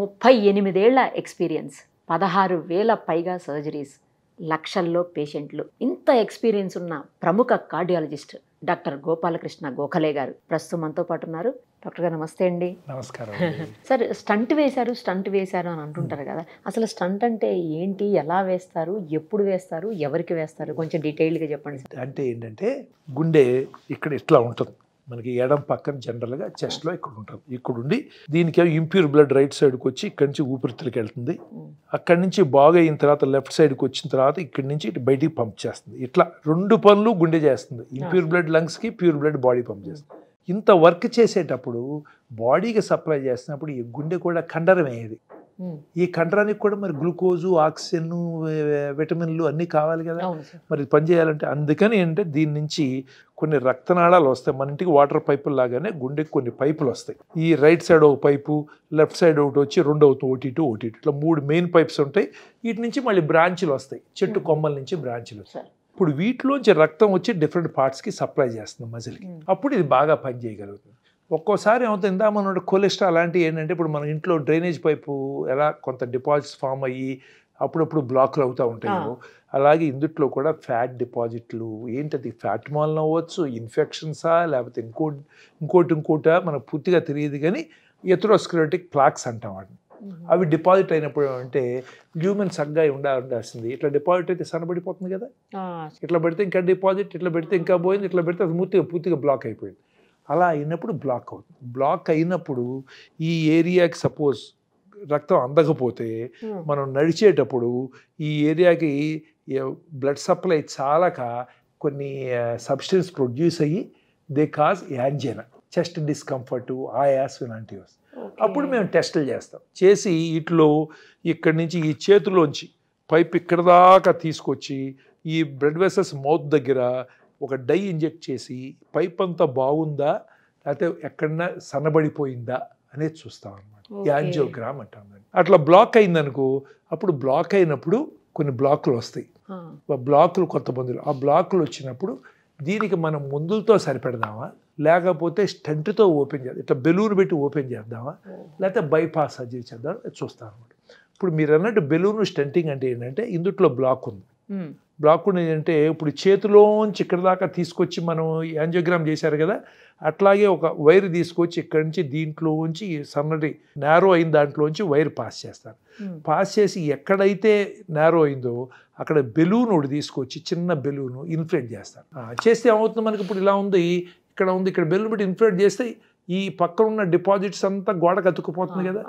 ముప్పై ఎనిమిదేళ్ల ఎక్స్పీరియన్స్ పదహారు వేల పైగా సర్జరీస్ లక్షల్లో పేషెంట్లు ఇంత ఎక్స్పీరియన్స్ ఉన్న ప్రముఖ కార్డియాలజిస్ట్ డాక్టర్ గోపాలకృష్ణ గోఖలే గారు ప్రస్తుతం మనతో పాటు ఉన్నారు డాక్టర్ గారు నమస్తే అండి నమస్కారం సార్ స్టంట్ వేశారు స్టంట్ వేశారు అని అంటుంటారు కదా అసలు స్టంట్ అంటే ఏంటి ఎలా వేస్తారు ఎప్పుడు వేస్తారు ఎవరికి వేస్తారు కొంచెం డీటెయిల్గా చెప్పండి అంటే ఏంటంటే గుండె ఇక్కడ ఇట్లా ఉంటుంది మనకి ఎడం పక్కన జనరల్గా చెస్ట్లో ఇక్కడ ఉంటుంది ఇక్కడ ఉండి దీనికి ఇంప్యూర్ బ్లడ్ రైట్ సైడ్కి వచ్చి ఇక్కడి నుంచి ఊపిరితిత్తులకి వెళ్తుంది hmm. అక్కడి నుంచి బాగా అయిన తర్వాత లెఫ్ట్ సైడ్కి వచ్చిన తర్వాత ఇక్కడి నుంచి ఇటు బయటికి పంప్ చేస్తుంది ఇట్లా రెండు పనులు గుండె చేస్తుంది ఇంప్యూర్ బ్లడ్ లంగ్స్కి ప్యూర్ బ్లడ్ బాడీ పంప్ చేస్తుంది ఇంత వర్క్ చేసేటప్పుడు బాడీకి సప్లై చేసినప్పుడు ఈ గుండె కూడా ఖండరమయ్యేది ఈ కండరానికి కూడా మరి గ్లూకోజు ఆక్సిజన్ విటమిన్లు అన్నీ కావాలి కదా మరి పనిచేయాలంటే అందుకని ఏంటంటే దీని నుంచి కొన్ని రక్తనాళాలు వస్తాయి మన ఇంటికి వాటర్ పైపులు లాగానే గుండెకి కొన్ని పైపులు వస్తాయి ఈ రైట్ సైడ్ ఒక పైపు లెఫ్ట్ సైడ్ ఒకటి వచ్చి రెండు అవుతుంది ఒకటి ఇటు ఒకటి ఇటు ఇట్లా మూడు మెయిన్ పైప్స్ ఉంటాయి వీటి నుంచి మళ్ళీ బ్రాంచ్లు వస్తాయి చెట్టు కొమ్మల నుంచి బ్రాంచ్లు వస్తాయి ఇప్పుడు వీటిలోంచి రక్తం వచ్చి డిఫరెంట్ పార్ట్స్కి సప్లై చేస్తుంది మజిల్కి అప్పుడు ఇది బాగా పనిచేయగలుగుతుంది ఒక్కోసారి ఏమవుతుందా మన కొలెస్ట్రాల్ అలాంటివి ఏంటంటే ఇప్పుడు మన ఇంట్లో డ్రైనేజ్ పైపు ఎలా కొంత డిపాజిట్స్ ఫామ్ అయ్యి అప్పుడప్పుడు బ్లాక్లు అవుతూ ఉంటాయో అలాగే ఇందుట్లో కూడా ఫ్యాట్ డిపాజిట్లు ఏంటది ఫ్యాట్ మాల్న అవ్వచ్చు ఇన్ఫెక్షన్సా లేకపోతే ఇంకో ఇంకోటి ఇంకోట మనకు పూర్తిగా తెలియదు కానీ ఎథ్రోస్క్లెరోటిక్ ప్లాక్స్ అంటాం వాటిని అవి డిపాజిట్ అయినప్పుడు అంటే హ్యూమన్ సగ్గా ఉండాల్సింది ఇట్లా డిపాజిట్ అయితే సన్నబడిపోతుంది కదా ఇట్లా పెడితే ఇంకా డిపాజిట్ ఇట్లా పెడితే ఇంకా పోయింది ఇట్లా పెడితే అది పూర్తిగా పూర్తిగా బ్లాక్ అయిపోయింది అలా అయినప్పుడు బ్లాక్ అవుతుంది బ్లాక్ అయినప్పుడు ఈ ఏరియాకి సపోజ్ రక్తం అందకపోతే hmm. మనం నడిచేటప్పుడు ఈ ఏరియాకి బ్లడ్ సప్లై చాలక కొన్ని సబ్స్టెన్స్ ప్రొడ్యూస్ అయ్యి they cause angina chest discomfort ఆయాస్ ఇలాంటివి వస్తాయి అప్పుడు మేము టెస్టులు చేస్తాం చేసి ఇట్లో ఇక్కడి నుంచి ఈ చేతిలోంచి పైప్ ఇక్కడ దాకా తీసుకొచ్చి ఈ బ్లడ్ వెసెస్ మౌత్ దగ్గర ఒక డై ఇంజెక్ట్ చేసి పైప్ అంతా బాగుందా లేకపోతే ఎక్కడన్నా సన్నబడిపోయిందా అనేది చూస్తాం అనమాట యాంజియోగ్రామ్ అంటాం అట్లా బ్లాక్ అయిందనుకో అప్పుడు బ్లాక్ అయినప్పుడు కొన్ని బ్లాక్లు వస్తాయి బ్లాక్లు కొత్త మందులు ఆ బ్లాక్లు వచ్చినప్పుడు దీనికి మనం మందులతో సరిపెడదామా లేకపోతే స్టంట్తో ఓపెన్ చేద్దాం ఇట్లా బెలూన్ పెట్టి ఓపెన్ చేద్దామా లేకపోతే బైపాస్ సర్జరీ చేద్దాం చూస్తాం అనమాట ఇప్పుడు మీరు అన్నట్టు బెలూన్ స్టంటింగ్ అంటే ఏంటంటే ఇందుట్లో బ్లాక్ ఉంది బ్లాక్ ఏంటంటే ఇప్పుడు చేతిలోంచి ఇక్కడ దాకా తీసుకొచ్చి మనం యాంజియోగ్రామ్ చేశారు కదా అట్లాగే ఒక వైర్ తీసుకొచ్చి ఇక్కడ నుంచి దీంట్లో ఉంచి సన్నటి నేరో అయిన దాంట్లోంచి వైర్ పాస్ చేస్తారు పాస్ చేసి ఎక్కడైతే నేరో అయిందో అక్కడ బెలూన్ ఒకటి తీసుకొచ్చి చిన్న బెలూన్ ఇన్ఫ్లేట్ చేస్తారు చేస్తే ఏమవుతుంది మనకి ఇప్పుడు ఇలా ఉంది ఇక్కడ ఉంది ఇక్కడ బెలూన్ పెట్టి ఇన్ఫ్లేట్ చేస్తే ఈ పక్కన ఉన్న డిపాజిట్స్ అంతా గోడకు అతుక్కుపోతుంది కదా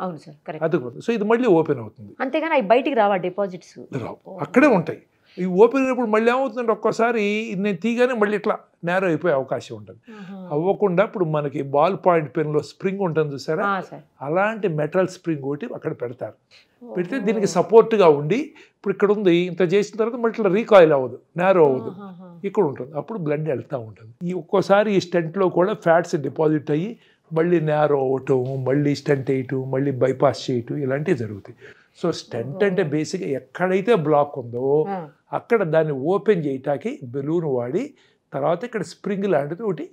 అతుక్కుపోతుంది సో ఇది మళ్ళీ ఓపెన్ అవుతుంది అంతేగాని అవి బయటికి రావా డిపాజిట్స్ రావు అక్కడే ఉంటాయి ఈ ఓపెన్ అయినప్పుడు మళ్ళీ ఏమవుతుందంటే ఒక్కసారి నేను తీగానే మళ్ళీ ఇట్లా నేరో అయిపోయే అవకాశం ఉంటుంది అవ్వకుండా ఇప్పుడు మనకి బాల్ పాయింట్ పెన్లో స్ప్రింగ్ ఉంటుంది చూసారా అలాంటి మెటల్ స్ప్రింగ్ ఒకటి అక్కడ పెడతారు పెడితే దీనికి సపోర్ట్గా ఉండి ఇప్పుడు ఇక్కడ ఉంది ఇంత చేసిన తర్వాత మళ్ళీ ఇట్లా రీకాయిల్ అవ్వదు నేరో అవ్వదు ఇక్కడ ఉంటుంది అప్పుడు బ్లడ్ వెళ్తూ ఉంటుంది ఈ ఒక్కోసారి ఈ స్టెంట్లో కూడా ఫ్యాట్స్ డిపాజిట్ అయ్యి మళ్ళీ నేరో అవ్వటం మళ్ళీ స్టెంట్ వేయటం మళ్ళీ బైపాస్ చేయటం ఇలాంటివి జరుగుతాయి సో స్టెంట్ అంటే బేసిక్గా ఎక్కడైతే బ్లాక్ ఉందో అక్కడ దాన్ని ఓపెన్ చేయటానికి బెలూన్ వాడి తర్వాత ఇక్కడ స్ప్రింగ్ లాంటిది ఒకటి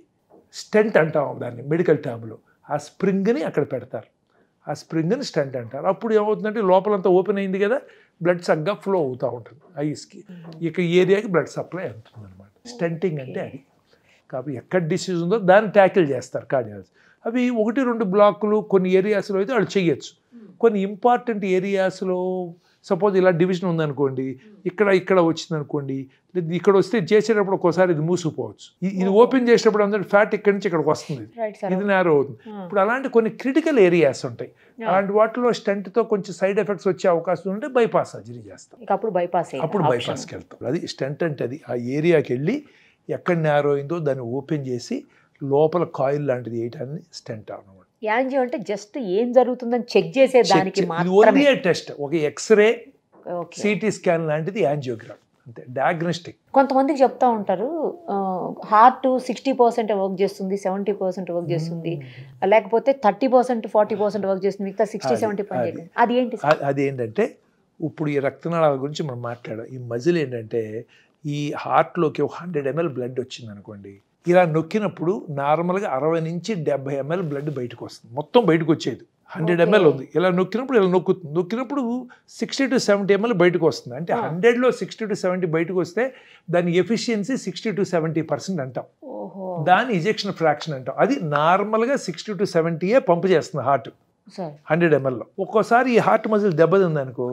స్టెంట్ అంటాం దాన్ని మెడికల్ ట్యాబ్లో ఆ స్ప్రింగ్ని అక్కడ పెడతారు ఆ స్ప్రింగ్ని స్టెంట్ అంటారు అప్పుడు ఏమవుతుందంటే లోపలంతా ఓపెన్ అయింది కదా బ్లడ్ సగ్గా ఫ్లో అవుతూ ఉంటుంది ఐస్కి ఇక ఏరియాకి బ్లడ్ సప్లై అవుతుంది అనమాట స్టెంటింగ్ అంటే అది కాబట్టి ఎక్కడ డిసీజ్ ఉందో దాన్ని ట్యాకిల్ చేస్తారు కార్డియాలజీ అవి ఒకటి రెండు బ్లాకులు కొన్ని ఏరియాస్లో అయితే వాళ్ళు చేయొచ్చు కొన్ని ఇంపార్టెంట్ ఏరియాస్లో సపోజ్ ఇలా డివిజన్ ఉందనుకోండి ఇక్కడ ఇక్కడ వచ్చింది అనుకోండి ఇక్కడ వస్తే చేసేటప్పుడు ఒక్కోసారి ఇది మూసుకుపోవచ్చు ఇది ఓపెన్ చేసేటప్పుడు అందరూ ఫ్యాట్ ఇక్కడి నుంచి ఇక్కడికి వస్తుంది ఇది నేరో అవుతుంది ఇప్పుడు అలాంటి కొన్ని క్రిటికల్ ఏరియాస్ ఉంటాయి అలాంటి వాటిలో స్టెంట్తో కొంచెం సైడ్ ఎఫెక్ట్స్ వచ్చే అవకాశం ఉంటే బైపాస్ సర్జరీ చేస్తాం అప్పుడు బైపాస్ అప్పుడు బైపాస్కి వెళ్తాం అది స్టెంట్ అంటే అది ఆ ఏరియాకి వెళ్ళి ఎక్కడ నేరో అయిందో దాన్ని ఓపెన్ చేసి లోపల కాయిల్ లాంటిది వేయటాన్ని స్టెంట్ అనమాట యాంజియో అంటే జస్ట్ ఏం జరుగుతుందని చెక్ చేసే దానికి టెస్ట్ ఒక ఎక్స్రే సిటీ స్కాన్ లాంటిది యాంజియోగ్రామ్ అంతే డయాగ్నోస్టిక్ కొంతమందికి చెప్తా ఉంటారు హార్ట్ సిక్స్టీ పర్సెంట్ వర్క్ చేస్తుంది సెవెంటీ పర్సెంట్ వర్క్ చేస్తుంది hmm. లేకపోతే thirty percent forty percent work చేస్తుంది మిగతా సిక్స్టీ సెవెంటీ పర్సెంట్ అది ఏంటి అది ఏంటంటే ఇప్పుడు ఈ రక్తనాళాల గురించి మనం మాట్లాడాం ఈ మజిల్ ఏంటంటే ఈ హార్ట్లోకి ఒక హండ్రెడ్ ఎంఎల్ బ్లడ్ వచ్చింది అనుకోండి ఇలా నొక్కినప్పుడు నార్మల్గా అరవై నుంచి డెబ్బై ఎంఎల్ బ్లడ్ బయటకు వస్తుంది మొత్తం బయటకు వచ్చేది హండ్రెడ్ ఎంఎల్ ఉంది ఇలా నొక్కినప్పుడు ఇలా నొక్కుతుంది నొక్కినప్పుడు సిక్స్టీ టు సెవెంటీ ఎంఎల్ బయటకు వస్తుంది అంటే హండ్రెడ్లో సిక్స్టీ టు సెవెంటీ బయటకు వస్తే దాని efficiency sixty to seventy percent అంటాం దాని ఇజెక్షన్ ఫ్రాక్షన్ అంటాం అది నార్మల్గా సిక్స్టీ టు సెవెంటీయే పంపు చేస్తుంది హార్ట్ హండ్రెడ్ ఎంఎల్లో ఒక్కోసారి ఈ హార్ట్ మజిల్ దెబ్బతిందనుకో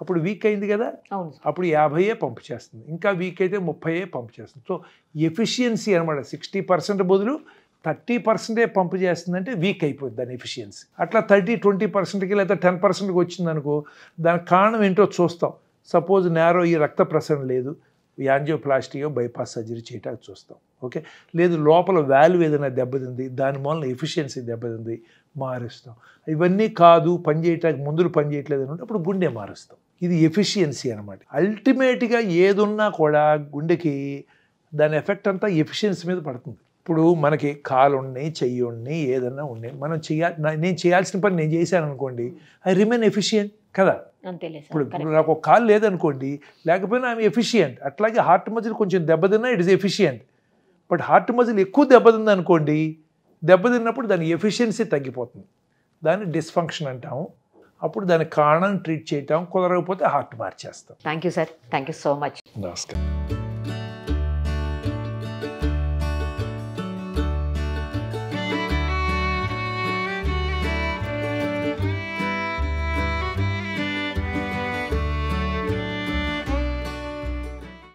అప్పుడు వీక్ అయింది కదా అప్పుడు యాభైయే పంప్ చేస్తుంది ఇంకా వీక్ అయితే ముప్పైయే పంప్ చేస్తుంది సో ఎఫిషియన్సీ అనమాట సిక్స్టీ పర్సెంట్ బదులు థర్టీ పర్సెంటే పంప్ అంటే వీక్ అయిపోద్ది దాని ఎఫిషియన్సీ అట్లా థర్టీ ట్వంటీ పర్సెంట్కి లేదా టెన్ పర్సెంట్కి వచ్చిందనుకో దానికి కారణం ఏంటో చూస్తాం సపోజ్ నేరో ఈ రక్త ప్రసరణ లేదు యాంజియోప్లాస్టియో బైపాస్ సర్జరీ చేయటానికి చూస్తాం ఓకే లేదు లోపల వాల్యూ ఏదైనా దెబ్బతింది దాని మూలన ఎఫిషియన్సీ దెబ్బతింది మారుస్తాం ఇవన్నీ కాదు పని చేయటానికి పనిచేయట్లేదు పని చేయట్లేదు అని అప్పుడు గుండె మారుస్తాం ఇది ఎఫిషియన్సీ అనమాట అల్టిమేట్గా ఏదున్నా కూడా గుండెకి దాని ఎఫెక్ట్ అంతా ఎఫిషియన్సీ మీద పడుతుంది ఇప్పుడు మనకి కాలు ఉన్నాయి చెయ్యి ఉన్నాయి ఏదన్నా ఉన్నాయి మనం చేయ నేను చేయాల్సిన పని నేను చేశాను అనుకోండి ఐ రిమైన్ ఎఫిషియంట్ కదా ఇప్పుడు నాకు ఒక కాలు లేదనుకోండి లేకపోయినా ఐమ్ ఎఫిషియంట్ అట్లాగే హార్ట్ మజిల్ కొంచెం దెబ్బతిన్నా it is efficient but heart muscle ఎక్కువ దెబ్బతింది అనుకోండి దెబ్బతిన్నప్పుడు దాని ఎఫిషియన్సీ తగ్గిపోతుంది దాన్ని డిస్ఫంక్షన్ అంటాము అప్పుడు దాని కారణం ట్రీట్ చేయటం కుదరకపోతే హార్ట్ మార్చేస్తాం thank you sir thank you so much నమస్కారం